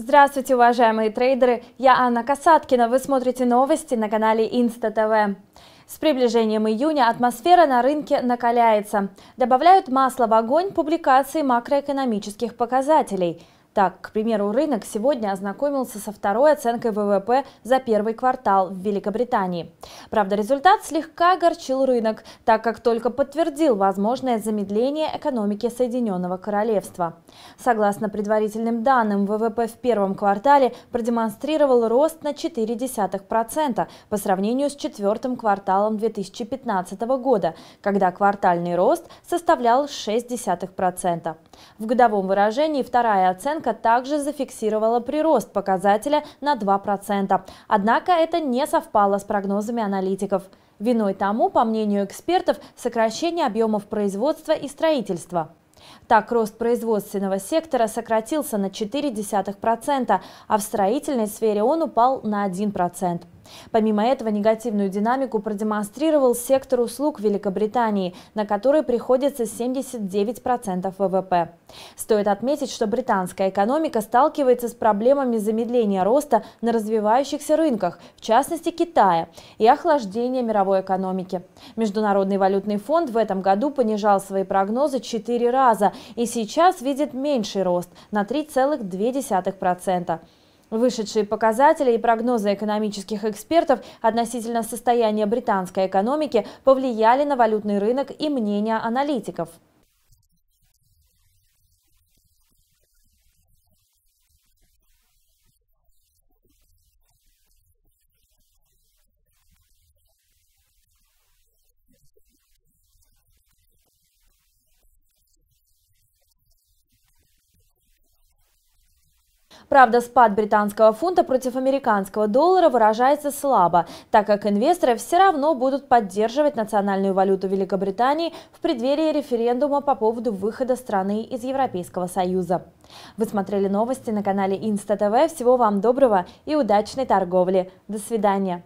Здравствуйте, уважаемые трейдеры! Я Анна Касаткина. Вы смотрите новости на канале Инста ТВ. С приближением июня атмосфера на рынке накаляется. Добавляют масло в огонь публикации макроэкономических показателей – так, к примеру, рынок сегодня ознакомился со второй оценкой ВВП за первый квартал в Великобритании. Правда, результат слегка огорчил рынок, так как только подтвердил возможное замедление экономики Соединенного Королевства. Согласно предварительным данным, ВВП в первом квартале продемонстрировал рост на 0,4% по сравнению с четвертым кварталом 2015 года, когда квартальный рост составлял 0,6%. В годовом выражении вторая оценка экономика также зафиксировала прирост показателя на 2%. Однако это не совпало с прогнозами аналитиков. Виной тому, по мнению экспертов, сокращение объемов производства и строительства. Так, рост производственного сектора сократился на 0,4%, а в строительной сфере он упал на 1%. Помимо этого, негативную динамику продемонстрировал сектор услуг Великобритании, на который приходится 79% ВВП. Стоит отметить, что британская экономика сталкивается с проблемами замедления роста на развивающихся рынках, в частности Китая, и охлаждения мировой экономики. Международный валютный фонд в этом году понижал свои прогнозы 4 раза и сейчас видит меньший рост на 3,2%. Вышедшие показатели и прогнозы экономических экспертов относительно состояния британской экономики повлияли на валютный рынок и мнения аналитиков. Правда, спад британского фунта против американского доллара выражается слабо, так как инвесторы все равно будут поддерживать национальную валюту Великобритании в преддверии референдума по поводу выхода страны из Европейского Союза. Вы смотрели новости на канале Инста ТВ. Всего вам доброго и удачной торговли. До свидания.